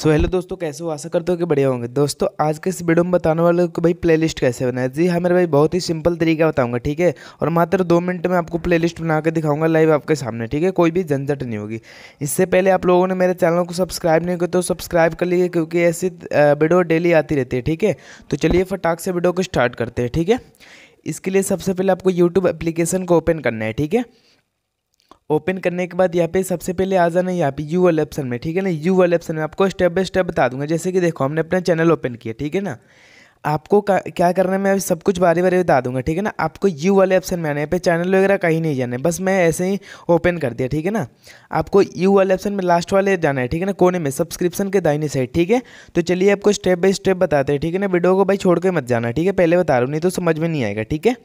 so hello दोस्तों कैसे हो आशा करते हो कि बढ़िया होंगे दोस्तों आज के इस वीडियो में बताने वाले कि भाई प्लेलिस्ट कैसे बनाए जी हाँ मेरे भाई बहुत ही सिंपल तरीका बताऊंगा ठीक है और मात्र दो मिनट में आपको प्लेलिस्ट बना के दिखाऊंगा लाइव आपके सामने ठीक है कोई भी झंझट नहीं होगी इससे पहले आप लोगों ने मेरे चैनल को सब्सक्राइब नहीं किया तो सब्सक्राइब कर लीजिए क्योंकि ऐसी वीडियो डेली आती रहती है ठीक है तो चलिए फटाक से वीडियो को स्टार्ट करते हैं ठीक है इसके लिए सबसे पहले आपको यूट्यूब एप्लीकेशन को ओपन करना है ठीक है ओपन करने के बाद यहाँ पे सबसे पहले आ जाना यहाँ पे यू वाले ऑप्शन में ठीक है ना यू वाले ऑप्शन में आपको स्टेप बाय स्टेप बता दूंगा जैसे कि देखो हमने अपना चैनल ओपन किया ठीक है ना आपको क्या करना है मैं सब कुछ बारी बारी बता दूंगा ठीक है ना आपको यू वाले ऑप्शन में आना है पे चैनल वगैरह कहीं नहीं जाना है बस मैं ऐसे ही ओपन कर दिया ठीक है ना आपको यू वाले ऑप्शन में लास्ट वाले जाना है ठीक है ना कोने में सब्सक्रिप्शन के दाहिने साइड ठीक है तो चलिए आपको स्टेप बाय स्टेप बताते हैं ठीक है ना वीडियो को भाई छोड़ के मत जाना ठीक है पहले बता रहा हूँ नहीं तो समझ में नहीं आएगा ठीक है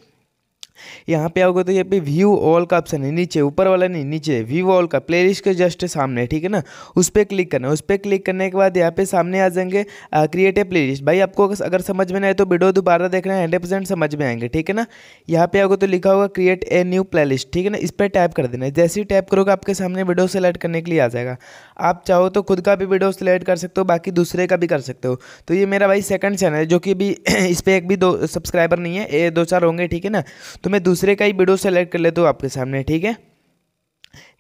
यहाँ पे आओगे तो यहाँ पे व्यू ऑल का ऑप्शन है नीचे ऊपर वाला नहीं नीचे व्यू ऑल का प्ले लिस्ट के जस्ट सामने ठीक है ना उस पर क्लिक करना उस पर क्लिक करने के बाद यहाँ पे सामने आ जाएंगे क्रिएटिव प्ले लिस्ट भाई आपको अगर समझ में नहीं आए तो वीडियो दोबारा देखना है हंड्रेड समझ में आएंगे ठीक है ना यहाँ पे आओगे तो लिखा होगा create a new playlist ठीक है ना इस पर टाइप कर देना जैसे ही टाइप करोगे आपके सामने वीडियो सेलेक्ट करने के लिए आ जाएगा आप चाहो तो खुद का भी वीडियो सेलेक्ट कर सकते हो बाकी दूसरे का भी कर सकते हो तो ये मेरा भाई सेकंड चैनल है जो कि भी इस पर एक भी दो सब्सक्राइबर नहीं है ए दो चार होंगे ठीक है ना तो मैं दूसरे दूसरे का ही वीडियो सेलेक्ट कर लेते हो आपके सामने ठीक है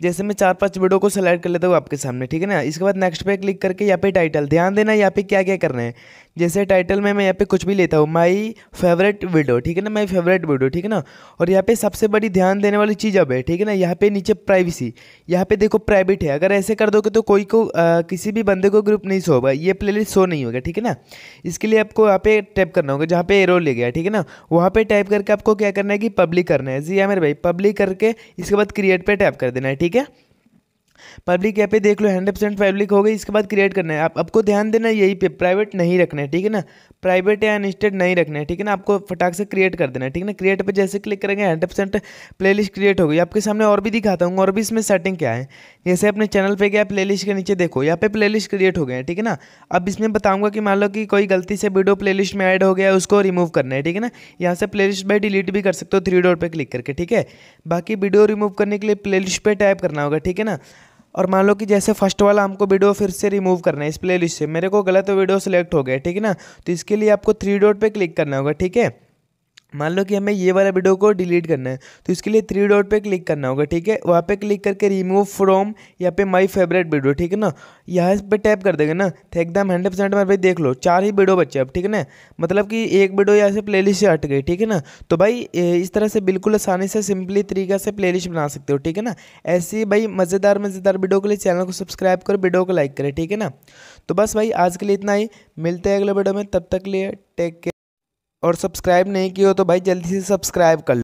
जैसे मैं चार पांच वीडियो को सेलेक्ट कर लेता हूँ आपके सामने ठीक है ना इसके बाद नेक्स्ट पे क्लिक करके यहाँ पे टाइटल ध्यान देना यहाँ पे क्या क्या करना है जैसे टाइटल में मैं यहाँ पे कुछ भी लेता हूँ माई फेवरेट वीडियो ठीक है ना माई फेवरेट वीडियो ठीक है ना और यहाँ पे सबसे बड़ी ध्यान देने वाली चीज़ अब है ठीक है ना यहाँ पे नीचे प्राइवेसी यहाँ पे देखो प्राइवेट है अगर ऐसे कर दोगे तो कोई को आ, किसी भी बंदे को ग्रुप नहीं शो होगा ये प्ले शो नहीं होगा ठीक है ना इसके लिए आपको यहाँ पे टाइप करना होगा जहाँ पे एरो ले गया ठीक है ना वहाँ पर टाइप करके आपको क्या करना है कि पब्लिक करना है जी या हाँ मेरे भाई पब्लिक करके इसके बाद क्रिएट पर टाइप कर देना है ठीक है पब्लिक ऐप पे देख लो हंड्रेड परसेंट पब्लिक हो गई इसके बाद क्रिएट करना है आप आपको ध्यान देना यही पे प्राइवेट नहीं रखना है ठीक है ना प्राइवेट या अनस्टेड नहीं रखना है ठीक है ना आपको फटाक से क्रिएट कर देना है ठीक है ना क्रिएट पे जैसे क्लिक करेंगे हंड्रेड परसेंट प्ले क्रिएट हो गई आपके सामने और भी दिखाता हूँ और भी इसमें सेटिंग क्या है जैसे अपने चैनल पर गया प्ले के नीचे देखो यहाँ पे प्ले क्रिएट हो गए हैं ठीक है ना अब इसमें बताऊँगा कि मान लो कि कोई गलती से वीडियो प्ले में ऐड हो गया उसको रिमूव करना है ठीक है ना यहाँ से प्ले लिस्ट बाई डिलीट भी कर सकते हो थ्री डॉट पर क्लिक करके ठीक है बाकी वीडियो रिमूव करने के लिए प्ले लिस्ट पर टाइप करना होगा ठीक है ना और मान लो कि जैसे फर्स्ट वाला हमको वीडियो फिर से रिमूव करना है इस प्ले लिस्ट से मेरे को गलत वीडियो सेलेक्ट हो गया ठीक है ना तो इसके लिए आपको थ्री डॉट पर क्लिक करना होगा ठीक है मान लो कि हमें ये वाला वीडियो को डिलीट करना है तो इसके लिए थ्री डॉट पे क्लिक करना होगा ठीक है वहाँ पे क्लिक करके रिमूव फ्रॉम यहाँ पे माय फेवरेट वीडियो ठीक है ना यहाँ पे टैप कर देगा ना तो एकदम हंड्रेड परसेंट हमारे भाई देख लो चार ही वीडियो बचे अब ठीक है ना मतलब कि एक वीडियो यहाँ से प्ले से हट गई ठीक है ना तो भाई इस तरह से बिल्कुल आसानी से सिंपली तरीका से प्ले बना सकते हो ठीक है ना ऐसी भाई मज़ेदार मज़ेदार वीडियो के लिए चैनल को सब्सक्राइब करो वीडियो को लाइक करें ठीक है ना तो बस भाई आज के लिए इतना ही मिलते हैं अगले वीडियो में तब तक लिए टेक केयर और सब्सक्राइब नहीं किया हो तो भाई जल्दी से सब्सक्राइब कर